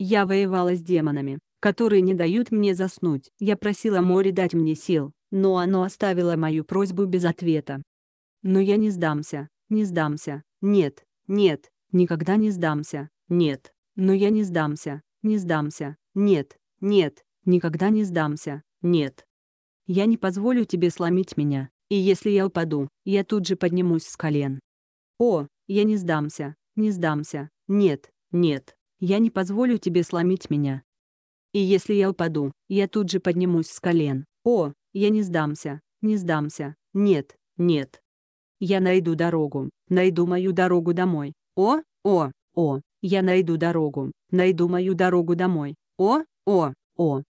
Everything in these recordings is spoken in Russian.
Я воевала с демонами, которые не дают мне заснуть. Я просила море дать мне сил, но оно оставило мою просьбу без ответа. Но я не сдамся, не сдамся, нет, нет, никогда не сдамся, нет, но я не сдамся, не сдамся, нет, нет, никогда не сдамся, нет. Я не позволю тебе сломить меня, и если я упаду, я тут же поднимусь с колен. О, я не сдамся, не сдамся, нет, нет. Я не позволю тебе сломить меня. И если я упаду, я тут же поднимусь с колен. О, я не сдамся, не сдамся. Нет, нет. Я найду дорогу, найду мою дорогу домой. О, о, о, я найду дорогу, найду мою дорогу домой. О, о, о.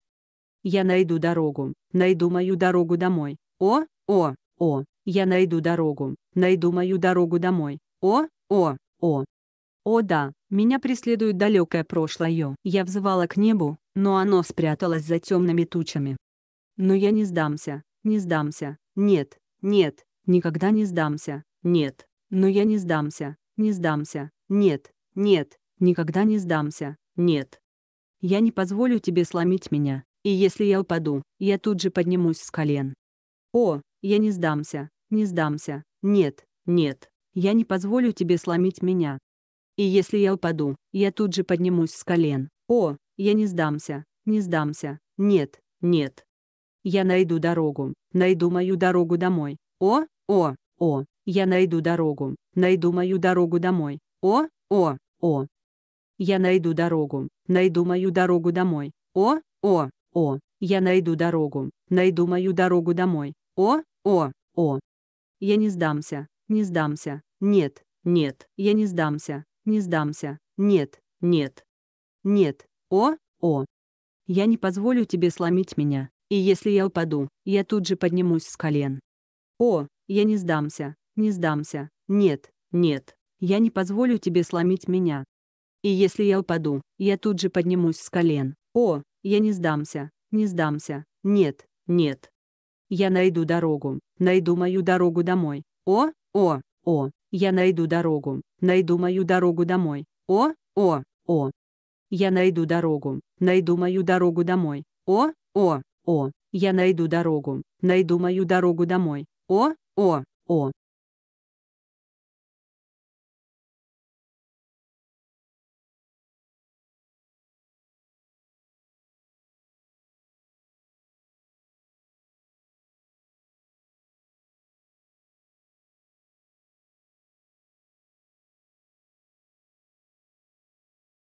Я найду дорогу, найду мою дорогу домой. О, о, о. Я найду дорогу, найду мою дорогу домой. О, о, о. О да, меня преследует далекое прошлое. Я взывала к небу, но оно спряталось за темными тучами. Но я не сдамся, не сдамся, нет, нет, никогда не сдамся, нет, но я не сдамся, не сдамся, нет, нет, никогда не сдамся, нет. Я не позволю тебе сломить меня, и если я упаду, я тут же поднимусь с колен. О, я не сдамся, не сдамся, нет, нет, я не позволю тебе сломить меня, и если я упаду, я тут же поднимусь с колен. О, я не сдамся, не сдамся, нет, нет. Я найду дорогу, найду мою дорогу домой. О, о, о, я найду дорогу, найду мою дорогу домой. О, о, о. Я найду дорогу, найду мою дорогу домой. О, о, о. Я найду дорогу, найду мою дорогу домой. О, о, о. Я не сдамся, не сдамся. Нет, нет, я не сдамся, не сдамся. Нет, нет. Нет. О, о. Я не позволю тебе сломить меня, и если я упаду, я тут же поднимусь с колен. О, я не сдамся, не сдамся. Нет, нет. Я не позволю тебе сломить меня. И если я упаду, я тут же поднимусь с колен. О, я не сдамся, не сдамся. Нет, нет. Я найду дорогу, найду мою дорогу домой. О, о, о, я найду дорогу, найду мою дорогу домой. О, о, о. Я найду дорогу, найду мою дорогу домой. О, о, о. Я найду дорогу, найду мою дорогу домой. О, о, о.